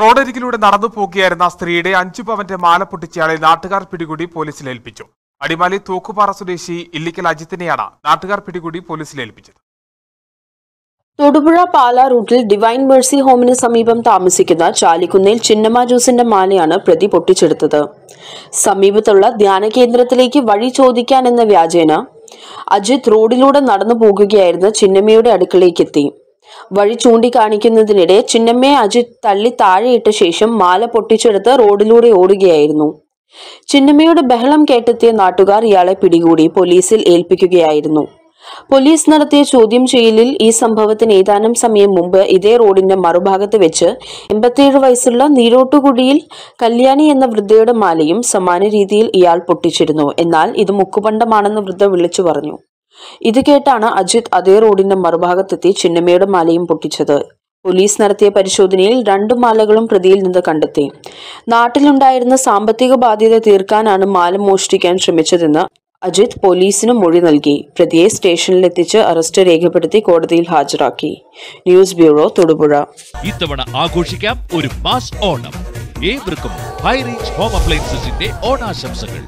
റോഡരികിലൂടെ നടന്നു പോകുകയായിരുന്ന സ്ത്രീയുടെ അഞ്ചു പവന്റെ മാല പൊട്ടിച്ചയാളെ നാട്ടുകാർ പിടികൂടി പോലീസിൽ ഏൽപ്പിച്ചു അടിമാലി തൂക്കുപാറ സ്വദേശി ഇല്ലിക്കൽ അജിത്തിനെയാണ് നാട്ടുകാർ പിടികൂടി പോലീസിൽ ഏൽപ്പിച്ചത് തൊടുപുഴ പാല റൂട്ടിൽ ഡിവൈൻ മേഴ്സി ഹോമിന് സമീപം താമസിക്കുന്ന ചാലിക്കുന്നേൽ ചിന്നമ്മ ജോസിന്റെ മാലയാണ് പ്രതി പൊട്ടിച്ചെടുത്തത് സമീപത്തുള്ള ധ്യാന കേന്ദ്രത്തിലേക്ക് വഴി ചോദിക്കാൻ എന്ന വ്യാജേന അജിത് റോഡിലൂടെ നടന്നു പോകുകയായിരുന്ന ചിന്നമ്മയുടെ എത്തി വഴി ചൂണ്ടിക്കാണിക്കുന്നതിനിടെ ചിന്നമ്മയെ അജിത് തള്ളി താഴെയിട്ട ശേഷം മാല പൊട്ടിച്ചെടുത്ത് റോഡിലൂടെ ഓടുകയായിരുന്നു ചിന്നമ്മയുടെ ബഹളം കേട്ടെത്തിയ നാട്ടുകാർ ഇയാളെ പിടികൂടി പോലീസിൽ ഏൽപ്പിക്കുകയായിരുന്നു പോലീസ് നടത്തിയ ചോദ്യം ചെയ്യലിൽ ഈ സംഭവത്തിന് ഏതാനും സമയം മുമ്പ് ഇതേ റോഡിന്റെ മറുഭാഗത്ത് വെച്ച് എൺപത്തിയേഴ് വയസ്സുള്ള നീരോട്ടുകുടിയിൽ കല്യാണി എന്ന വൃദ്ധയുടെ മാലയും സമാന രീതിയിൽ ഇയാൾ പൊട്ടിച്ചിരുന്നു എന്നാൽ ഇത് മുക്കുപണ്ടമാണെന്ന് വൃദ്ധ വിളിച്ചു പറഞ്ഞു ഇത് കേട്ടാണ് അജിത് അതേ റോഡിന്റെ മറുഭാഗത്തെത്തി ചിന്നമ്മയുടെ മാലയും പൊട്ടിച്ചത് പോലീസ് നടത്തിയ പരിശോധനയിൽ രണ്ടു മാലകളും പ്രതിയിൽ നിന്ന് കണ്ടെത്തി നാട്ടിലുണ്ടായിരുന്ന സാമ്പത്തിക ബാധ്യത തീർക്കാനാണ് മാല മോഷ്ടിക്കാൻ ശ്രമിച്ചതെന്ന് അജിത് പോലീസിന് മൊഴി നൽകി പ്രതിയെ സ്റ്റേഷനിലെത്തിച്ച് അറസ്റ്റ് രേഖപ്പെടുത്തി കോടതിയിൽ ഹാജരാക്കി ന്യൂസ് ബ്യൂറോ തൊടുപുഴ ഇത്തവണ ആഘോഷിക്കാം ഒരു മാസ് ഓണം ഏവർക്കും ഹൈ റീച്ച് ഹോം അപ്ലയൻസസിന്റെ ഓണാശംസകൾ